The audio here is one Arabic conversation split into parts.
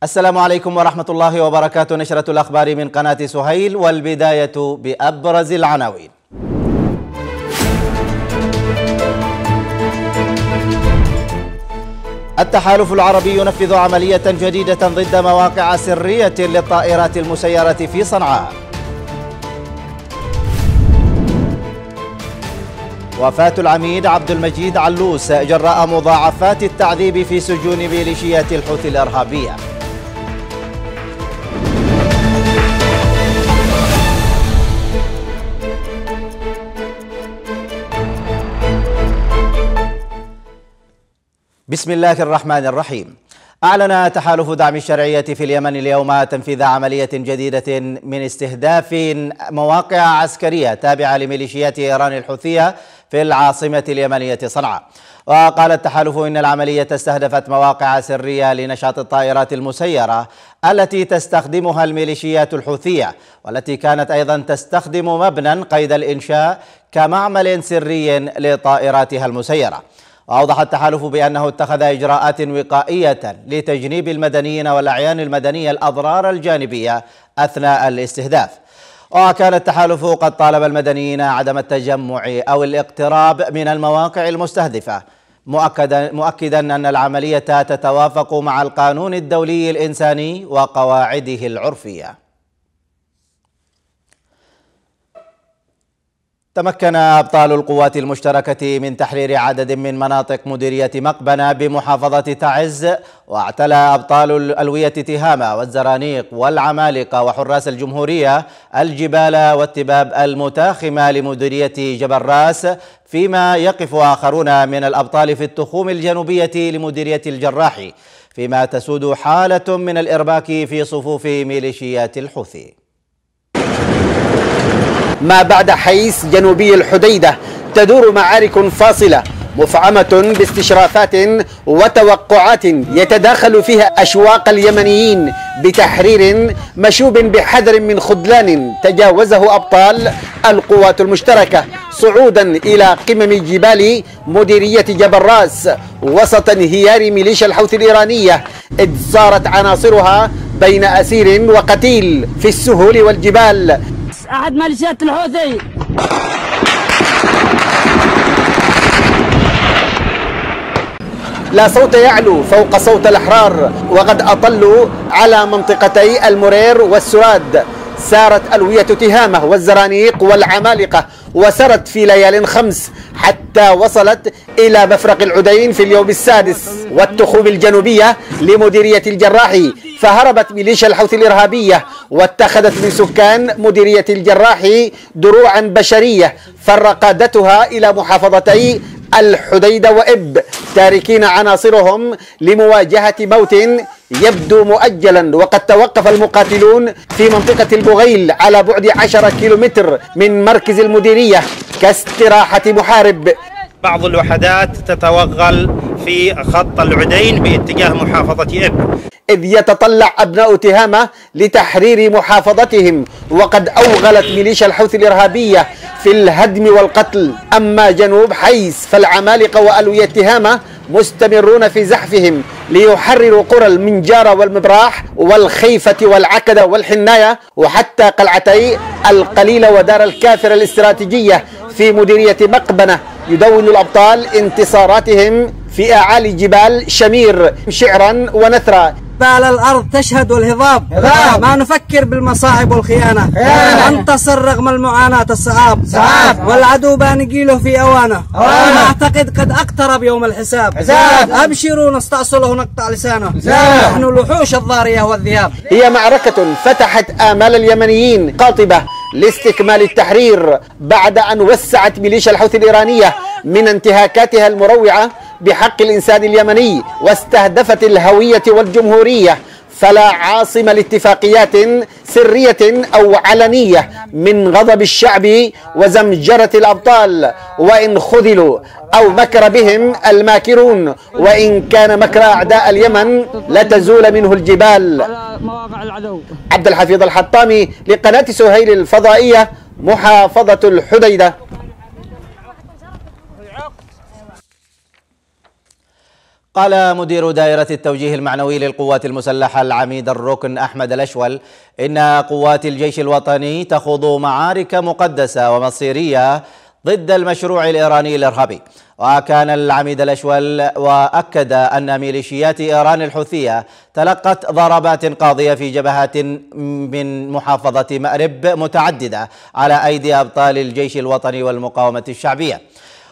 السلام عليكم ورحمة الله وبركاته نشرة الأخبار من قناة سهيل والبداية بأبرز العناوين التحالف العربي ينفذ عملية جديدة ضد مواقع سرية للطائرات المسيرة في صنعاء وفاة العميد عبد المجيد علوس جراء مضاعفات التعذيب في سجون ميليشيات الحوثي الإرهابية بسم الله الرحمن الرحيم أعلن تحالف دعم الشرعية في اليمن اليوم تنفيذ عملية جديدة من استهداف مواقع عسكرية تابعة لميليشيات إيران الحوثية في العاصمة اليمنية صنعاء وقال التحالف إن العملية استهدفت مواقع سرية لنشاط الطائرات المسيرة التي تستخدمها الميليشيات الحوثية والتي كانت أيضا تستخدم مبنى قيد الإنشاء كمعمل سري لطائراتها المسيرة وأوضح التحالف بأنه اتخذ إجراءات وقائية لتجنيب المدنيين والأعيان المدنية الأضرار الجانبية أثناء الاستهداف وكان التحالف قد طالب المدنيين عدم التجمع أو الاقتراب من المواقع المستهدفة مؤكدا, مؤكدا أن العملية تتوافق مع القانون الدولي الإنساني وقواعده العرفية تمكن أبطال القوات المشتركة من تحرير عدد من مناطق مديرية مقبنة بمحافظة تعز واعتلى أبطال الألوية تهامة والزرانيق والعمالقة وحراس الجمهورية الجبال والتباب المتاخمة لمديرية جبل راس فيما يقف آخرون من الأبطال في التخوم الجنوبية لمديرية الجراح فيما تسود حالة من الإرباك في صفوف ميليشيات الحوثي ما بعد حيس جنوبي الحديدة تدور معارك فاصلة مفعمة باستشرافات وتوقعات يتداخل فيها أشواق اليمنيين بتحرير مشوب بحذر من خذلان تجاوزه أبطال القوات المشتركة صعودا إلى قمم جبال مديرية جبل راس وسط انهيار ميليشيا الحوثي الإيرانية إذ صارت عناصرها بين أسير وقتيل في السهول والجبال أحد ميليشيات الحوثي لا صوت يعلو فوق صوت الأحرار وقد أطلوا على منطقتي المرير والسراد سارت ألوية تهامة والزرانيق والعمالقة وسرت في ليال خمس حتى وصلت إلى مفرق العدين في اليوم السادس والتخوم الجنوبية لمديرية الجراحي فهربت ميليشيا الحوثي الإرهابية واتخذت من سكان مديرية الجراح دروعا بشرية فر قادتها إلى محافظتي الحديدة وإب تاركين عناصرهم لمواجهة موت يبدو مؤجلا وقد توقف المقاتلون في منطقة البغيل على بعد 10 كيلومتر من مركز المديرية كاستراحة محارب بعض الوحدات تتوغل في خط العدين باتجاه محافظة إب إذ يتطلع أبناء تهامة لتحرير محافظتهم وقد أوغلت ميليشيا الحوثي الإرهابية في الهدم والقتل أما جنوب حيس فالعمالقة وألوية تهامة مستمرون في زحفهم ليحرروا قرى المنجارة والمبراح والخيفة والعكدة والحناية وحتى قلعتي القليلة ودار الكافر الاستراتيجية في مديرية مقبنة يدون الأبطال انتصاراتهم في أعالي جبال شمير شعرا ونثرا جبال الأرض تشهد الهضاب هضاب. ما نفكر بالمصاعب والخيانة خيانة. انتصر رغم المعاناة الصعاب صعاب والعدو بانقيله في أوانه أوانه أعتقد قد أقترب يوم الحساب حساب. أبشروا نستأصله نقطع لسانه نحن الوحوش الضارية والذياب هي معركة فتحت آمال اليمنيين قاطبة لاستكمال التحرير بعد أن وسعت ميليشيا الحوثي الإيرانية من انتهاكاتها المروعة بحق الإنسان اليمني واستهدفت الهوية والجمهورية فلا عاصم لاتفاقيات سرية أو علنية من غضب الشعب وزمجرة الأبطال وإن خذلوا أو مكر بهم الماكرون وإن كان مكر أعداء اليمن لتزول منه الجبال عبد الحفيظ الحطامي لقناة سهيل الفضائية محافظة الحديدة قال مدير دائرة التوجيه المعنوي للقوات المسلحة العميد الركن أحمد الأشول إن قوات الجيش الوطني تخوض معارك مقدسة ومصيرية ضد المشروع الإيراني الإرهابي وكان العميد الأشول وأكد أن ميليشيات إيران الحوثية تلقت ضربات قاضية في جبهات من محافظة مأرب متعددة على أيدي أبطال الجيش الوطني والمقاومة الشعبية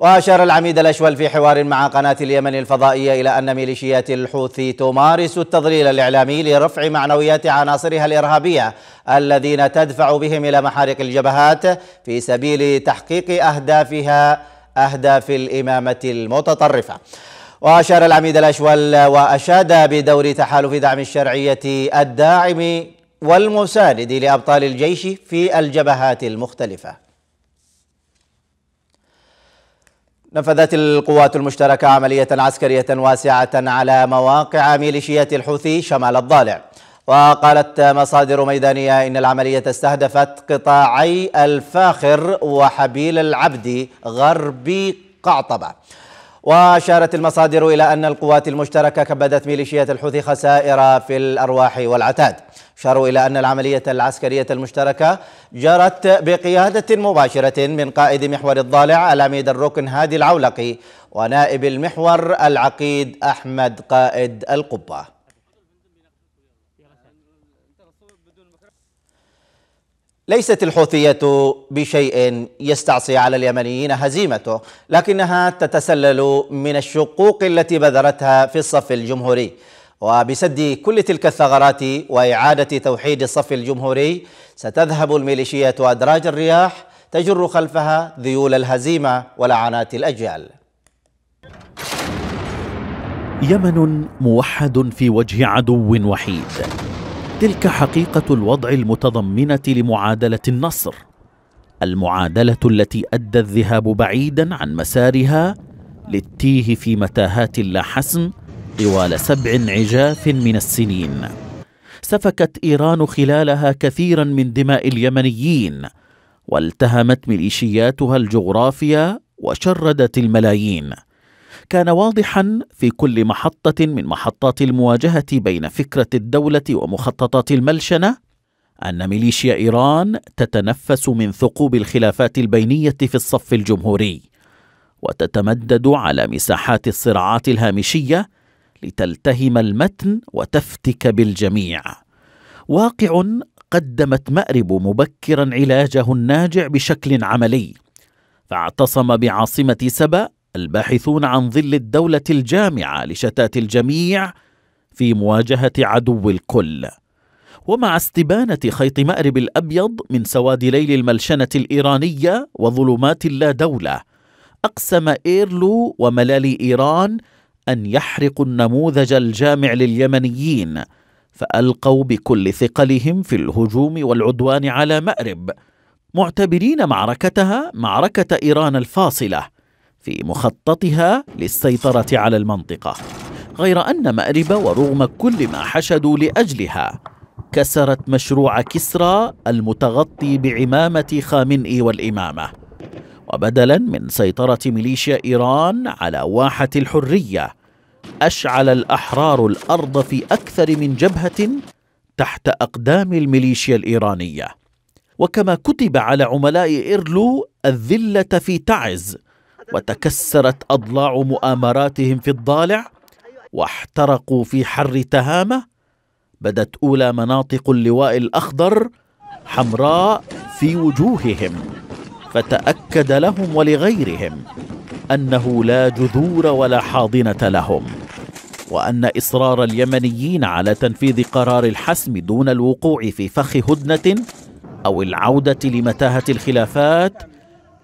وأشار العميد الأشول في حوار مع قناة اليمن الفضائية إلى أن ميليشيات الحوثي تمارس التضليل الإعلامي لرفع معنويات عناصرها الإرهابية الذين تدفع بهم إلى محارق الجبهات في سبيل تحقيق أهدافها أهداف الإمامة المتطرفة وأشار العميد الأشول وأشاد بدور تحالف دعم الشرعية الداعم والمساند لأبطال الجيش في الجبهات المختلفة نفذت القوات المشتركة عملية عسكرية واسعة على مواقع ميليشيات الحوثي شمال الضالع وقالت مصادر ميدانية إن العملية استهدفت قطاعي الفاخر وحبيل العبدي غرب قعطبة وأشارت المصادر إلى أن القوات المشتركة كبدت ميليشيات الحوثي خسائر في الأرواح والعتاد أشاروا إلى أن العملية العسكرية المشتركة جرت بقيادة مباشرة من قائد محور الضالع العميد الركن هادي العولقي ونائب المحور العقيد أحمد قائد القبة ليست الحوثية بشيء يستعصي على اليمنيين هزيمته لكنها تتسلل من الشقوق التي بذرتها في الصف الجمهوري وبسد كل تلك الثغرات وإعادة توحيد الصف الجمهوري ستذهب الميليشيات أدراج الرياح تجر خلفها ذيول الهزيمة ولعنات الأجيال يمن موحد في وجه عدو وحيد تلك حقيقة الوضع المتضمنة لمعادلة النصر المعادلة التي أدى الذهاب بعيدا عن مسارها للتيه في متاهات لا حسم طوال سبع عجاف من السنين سفكت ايران خلالها كثيرا من دماء اليمنيين والتهمت ميليشياتها الجغرافيا وشردت الملايين كان واضحا في كل محطه من محطات المواجهه بين فكره الدوله ومخططات الملشنه ان ميليشيا ايران تتنفس من ثقوب الخلافات البينيه في الصف الجمهوري وتتمدد على مساحات الصراعات الهامشيه لتلتهم المتن وتفتك بالجميع واقع قدمت مأرب مبكرا علاجه الناجع بشكل عملي فاعتصم بعاصمة سبأ الباحثون عن ظل الدولة الجامعة لشتات الجميع في مواجهة عدو الكل ومع استبانة خيط مأرب الأبيض من سواد ليل الملشنة الإيرانية وظلمات اللا دولة أقسم إيرلو وملالي إيران ان يحرقوا النموذج الجامع لليمنيين فالقوا بكل ثقلهم في الهجوم والعدوان على مارب معتبرين معركتها معركه ايران الفاصله في مخططها للسيطره على المنطقه غير ان مارب ورغم كل ما حشدوا لاجلها كسرت مشروع كسرى المتغطي بعمامه خامنئي والامامه وبدلا من سيطره ميليشيا ايران على واحه الحريه أشعل الأحرار الأرض في أكثر من جبهة تحت أقدام الميليشيا الإيرانية وكما كتب على عملاء إيرلو الذلة في تعز وتكسرت أضلاع مؤامراتهم في الضالع واحترقوا في حر تهامة بدت أولى مناطق اللواء الأخضر حمراء في وجوههم فتأكد لهم ولغيرهم أنه لا جذور ولا حاضنة لهم وأن إصرار اليمنيين على تنفيذ قرار الحسم دون الوقوع في فخ هدنة أو العودة لمتاهة الخلافات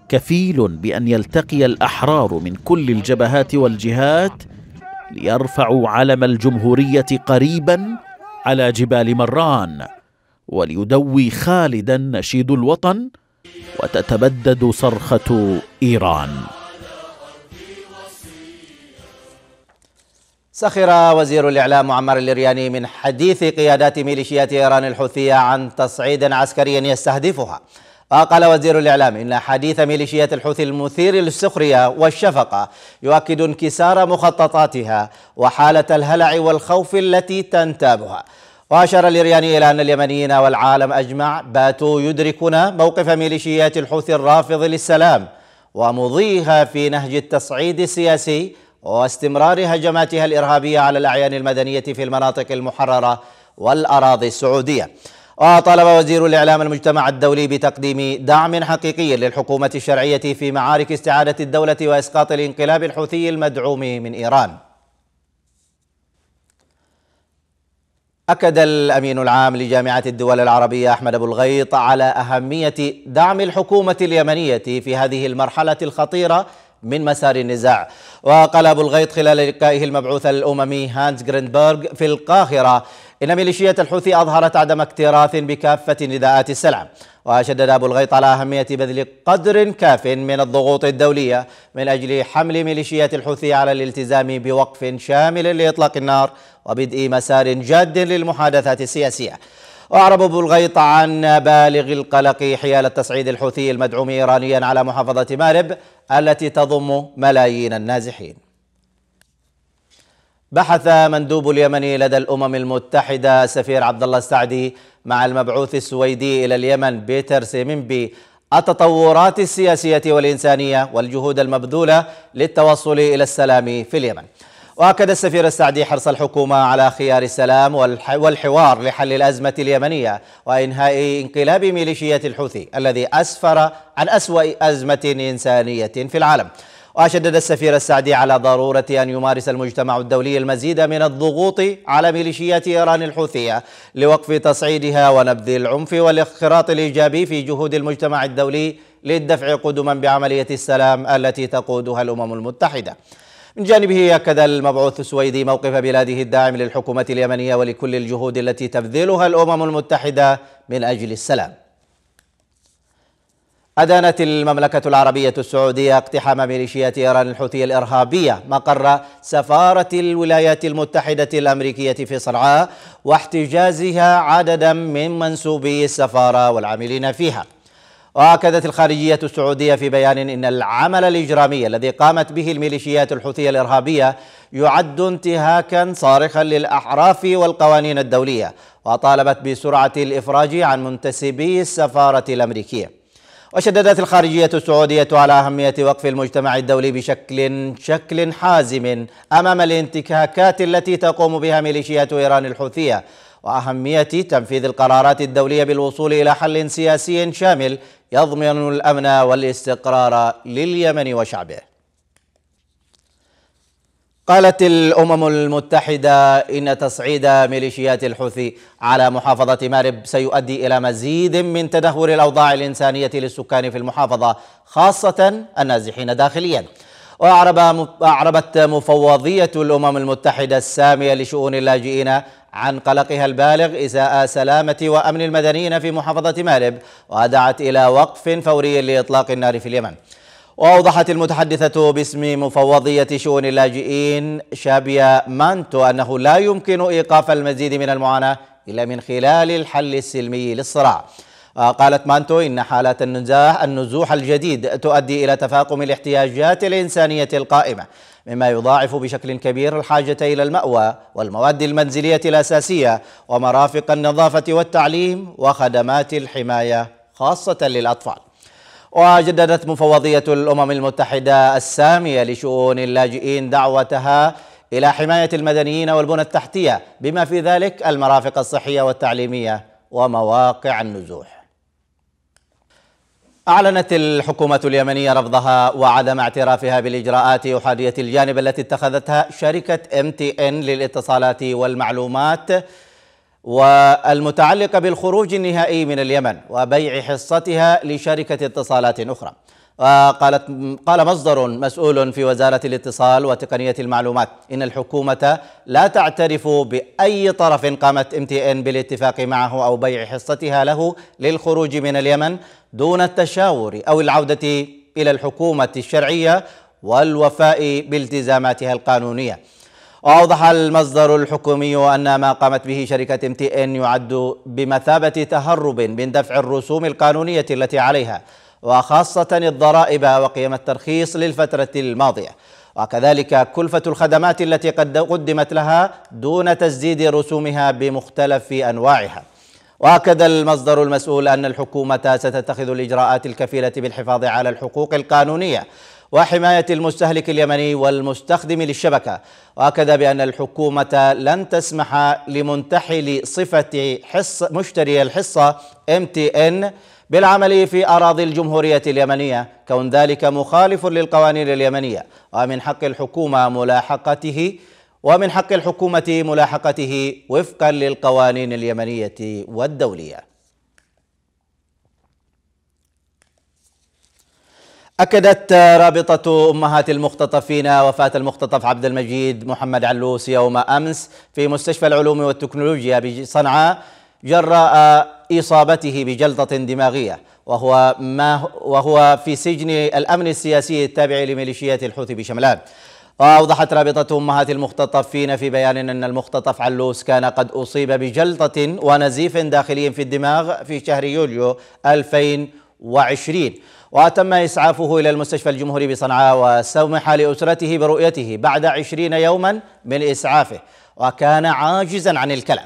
كفيل بأن يلتقي الأحرار من كل الجبهات والجهات ليرفعوا علم الجمهورية قريبا على جبال مران وليدوي خالدا نشيد الوطن وتتبدد صرخة إيران سخر وزير الإعلام عمر اللرياني من حديث قيادات ميليشيات إيران الحوثية عن تصعيد عسكري يستهدفها وقال وزير الإعلام إن حديث ميليشيات الحوثي المثير للسخرية والشفقة يؤكد انكسار مخططاتها وحالة الهلع والخوف التي تنتابها وأشار الإرياني إلى أن اليمنيين والعالم أجمع باتوا يدركون موقف ميليشيات الحوثي الرافض للسلام ومضيها في نهج التصعيد السياسي واستمرار هجماتها الإرهابية على الأعيان المدنية في المناطق المحررة والأراضي السعودية وطلب وزير الإعلام المجتمع الدولي بتقديم دعم حقيقي للحكومة الشرعية في معارك استعادة الدولة وإسقاط الانقلاب الحوثي المدعوم من إيران أكد الأمين العام لجامعة الدول العربية أحمد أبو الغيط على أهمية دعم الحكومة اليمنية في هذه المرحلة الخطيرة من مسار النزاع وقال أبو الغيط خلال لقائه المبعوث الأممي هانز جرينبرغ في القاهرة إن ميليشيات الحوثي أظهرت عدم اكتراث بكافة نداءات السلام وشدد أبو الغيط على أهمية بذل قدر كاف من الضغوط الدولية من أجل حمل ميليشيات الحوثي على الالتزام بوقف شامل لإطلاق النار وبدء مسار جاد للمحادثات السياسية أعرب بلغيط عن بالغ القلق حيال التصعيد الحوثي المدعوم إيرانيا على محافظة مارب التي تضم ملايين النازحين بحث مندوب اليمن لدى الأمم المتحدة سفير عبد الله السعدي مع المبعوث السويدي إلى اليمن بيتر سيمينبي التطورات السياسية والإنسانية والجهود المبذولة للتوصل إلى السلام في اليمن واكد السفير السعدي حرص الحكومه على خيار السلام والحوار لحل الازمه اليمنيه وانهاء انقلاب ميليشيات الحوثي الذي اسفر عن اسوا ازمه انسانيه في العالم وشدد السفير السعدي على ضرورة أن يمارس المجتمع الدولي المزيد من الضغوط على ميليشيات إيران الحوثية لوقف تصعيدها ونبذ العنف والاخراط الإيجابي في جهود المجتمع الدولي للدفع قدما بعملية السلام التي تقودها الأمم المتحدة من جانبه أكد المبعوث السويدي موقف بلاده الداعم للحكومة اليمنية ولكل الجهود التي تبذلها الأمم المتحدة من أجل السلام أدانت المملكة العربية السعودية اقتحام ميليشيات إيران الحوثية الإرهابية مقر سفارة الولايات المتحدة الأمريكية في صنعاء واحتجازها عددا من منسوبي السفارة والعاملين فيها واكدت الخارجيه السعوديه في بيان ان العمل الاجرامي الذي قامت به الميليشيات الحوثيه الارهابيه يعد انتهاكا صارخا للاحراف والقوانين الدوليه وطالبت بسرعه الافراج عن منتسبي السفاره الامريكيه وشددت الخارجية السعودية على أهمية وقف المجتمع الدولي بشكل شكل حازم أمام الانتكاكات التي تقوم بها ميليشيات إيران الحوثية وأهمية تنفيذ القرارات الدولية بالوصول إلى حل سياسي شامل يضمن الأمن والاستقرار لليمن وشعبه قالت الأمم المتحدة إن تصعيد ميليشيات الحوثي على محافظة مارب سيؤدي إلى مزيد من تدهور الأوضاع الإنسانية للسكان في المحافظة خاصة النازحين داخلياً وأعرب أعربت مفوضية الأمم المتحدة السامية لشؤون اللاجئين عن قلقها البالغ إزاء سلامة وأمن المدنيين في محافظة مأرب ودعت إلى وقف فوري لإطلاق النار في اليمن وأوضحت المتحدثة باسم مفوضية شؤون اللاجئين شابيا مانتو أنه لا يمكن إيقاف المزيد من المعاناة إلا من خلال الحل السلمي للصراع آه، قالت مانتو إن حالات النزاح النزوح الجديد تؤدي إلى تفاقم الاحتياجات الإنسانية القائمة مما يضاعف بشكل كبير الحاجة إلى المأوى والمواد المنزلية الأساسية ومرافق النظافة والتعليم وخدمات الحماية خاصة للأطفال وجددت مفوضية الأمم المتحدة السامية لشؤون اللاجئين دعوتها إلى حماية المدنيين والبنى التحتية بما في ذلك المرافق الصحية والتعليمية ومواقع النزوح أعلنت الحكومة اليمنية رفضها وعدم اعترافها بالإجراءات أحادية الجانب التي اتخذتها شركة ام تي ان للاتصالات والمعلومات والمتعلقة بالخروج النهائي من اليمن وبيع حصتها لشركة اتصالات أخرى وقالت قال مصدر مسؤول في وزارة الاتصال وتقنية المعلومات إن الحكومة لا تعترف بأي طرف قامت ام تي ان بالاتفاق معه أو بيع حصتها له للخروج من اليمن دون التشاور أو العودة إلى الحكومة الشرعية والوفاء بالتزاماتها القانونية وأوضح المصدر الحكومي أن ما قامت به شركة ام تي ان يعد بمثابة تهرب من دفع الرسوم القانونية التي عليها وخاصة الضرائب وقيم الترخيص للفترة الماضية وكذلك كلفة الخدمات التي قد قدمت لها دون تسديد رسومها بمختلف أنواعها وأكد المصدر المسؤول أن الحكومة ستتخذ الإجراءات الكفيلة بالحفاظ على الحقوق القانونية وحماية المستهلك اليمني والمستخدم للشبكة وأكد بأن الحكومة لن تسمح لمنتحل صفة حص مشتري الحصة MTN بالعمل في أراضي الجمهورية اليمنية كون ذلك مخالف للقوانين اليمنية ومن حق الحكومة ملاحقته ومن حق الحكومة ملاحقته وفقا للقوانين اليمنية والدولية أكدت رابطة أمهات المختطفين وفاة المختطف عبد المجيد محمد علوس يوم أمس في مستشفى العلوم والتكنولوجيا بصنعاء جراء إصابته بجلطة دماغية وهو, ما وهو في سجن الأمن السياسي التابع لميليشيات الحوثي بشملان وأوضحت رابطة أمهات المختطفين في بيان أن المختطف علوس كان قد أصيب بجلطة ونزيف داخلي في الدماغ في شهر يوليو 2020 وعشرين وتم إسعافه إلى المستشفى الجمهوري بصنعاء وسمح لأسرته برؤيته بعد عشرين يوما من إسعافه وكان عاجزا عن الكلام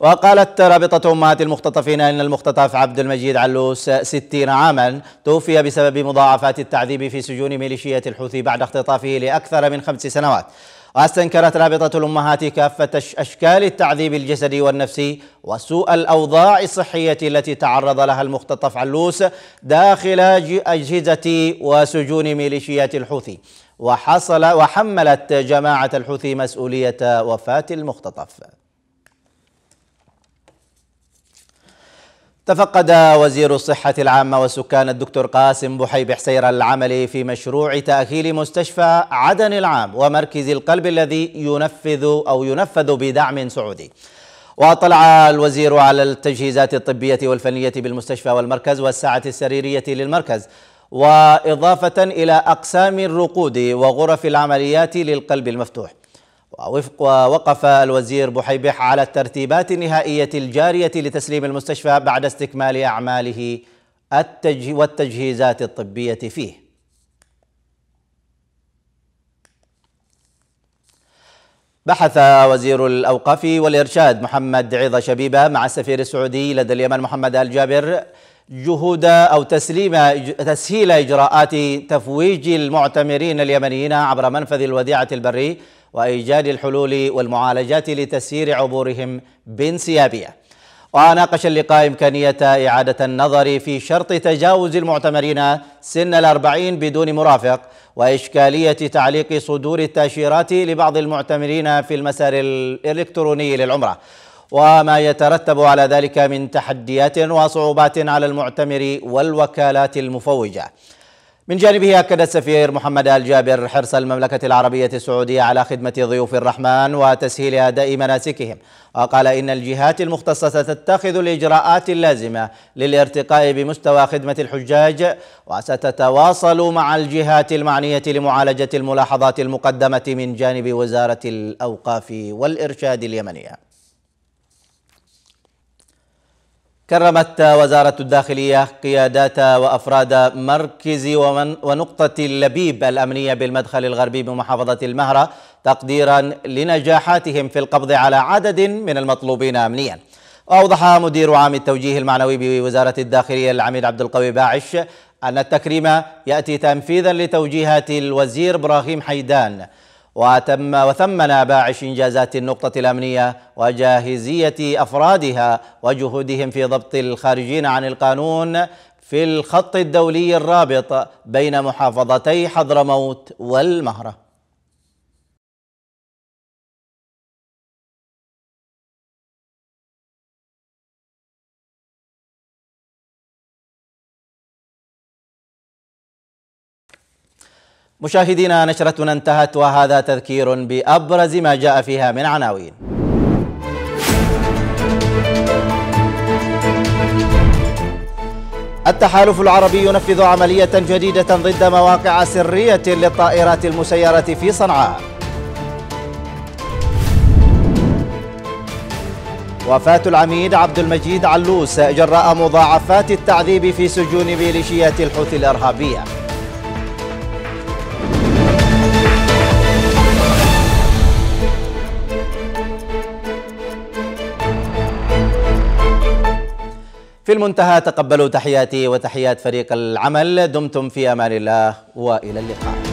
وقالت رابطة أمهات المختطفين أن المختطف عبد المجيد علوس 60 عاما توفي بسبب مضاعفات التعذيب في سجون ميليشيات الحوثي بعد اختطافه لأكثر من خمس سنوات واستنكرت رابطة الأمهات كافة أشكال التعذيب الجسدي والنفسي وسوء الأوضاع الصحية التي تعرض لها المختطف علوس داخل أجهزة وسجون ميليشيات الحوثي وحصل وحملت جماعة الحوثي مسؤولية وفاة المختطف تفقد وزير الصحة العامة والسكان الدكتور قاسم بحيب حسير العمل في مشروع تأهيل مستشفى عدن العام ومركز القلب الذي ينفذ أو ينفذ بدعم سعودي واطلع الوزير على التجهيزات الطبية والفنية بالمستشفى والمركز والساعة السريرية للمركز وإضافة إلى أقسام الرقود وغرف العمليات للقلب المفتوح ووقف الوزير بحيبح على الترتيبات النهائية الجارية لتسليم المستشفى بعد استكمال أعماله والتجهيزات الطبية فيه بحث وزير الأوقاف والإرشاد محمد عيضة شبيبة مع السفير السعودي لدى اليمن محمد الجابر جهود أو تسليم تسهيل إجراءات تفويج المعتمرين اليمنيين عبر منفذ الوديعة البري وإيجاد الحلول والمعالجات لتسيير عبورهم بانسيابية وناقش اللقاء إمكانية إعادة النظر في شرط تجاوز المعتمرين سن الأربعين بدون مرافق وإشكالية تعليق صدور التأشيرات لبعض المعتمرين في المسار الإلكتروني للعمرة وما يترتب على ذلك من تحديات وصعوبات على المعتمر والوكالات المفوجة من جانبه أكد السفير محمد آل جابر حرص المملكة العربية السعودية على خدمة ضيوف الرحمن وتسهيل أداء مناسكهم وقال إن الجهات المختصة تتخذ الإجراءات اللازمة للارتقاء بمستوى خدمة الحجاج وستتواصل مع الجهات المعنية لمعالجة الملاحظات المقدمة من جانب وزارة الأوقاف والإرشاد اليمنيه كرمت وزارة الداخلية قيادات وأفراد مركز ونقطة اللبيب الأمنية بالمدخل الغربي بمحافظة المهرة تقديرا لنجاحاتهم في القبض على عدد من المطلوبين أمنيا وأوضح مدير عام التوجيه المعنوي بوزارة الداخلية العميد عبد القوي باعش أن التكريم يأتي تنفيذا لتوجيهات الوزير إبراهيم حيدان وتم وثمن باعش إنجازات النقطة الأمنية وجاهزية أفرادها وجهودهم في ضبط الخارجين عن القانون في الخط الدولي الرابط بين محافظتي حضرموت والمهره مشاهدينا نشرتنا انتهت وهذا تذكير بأبرز ما جاء فيها من عناوين التحالف العربي ينفذ عملية جديدة ضد مواقع سرية للطائرات المسيرة في صنعاء وفاة العميد عبد المجيد علوس جراء مضاعفات التعذيب في سجون ميليشيات الحوثي الإرهابية في المنتهى تقبلوا تحياتي وتحيات فريق العمل دمتم في امان الله والى اللقاء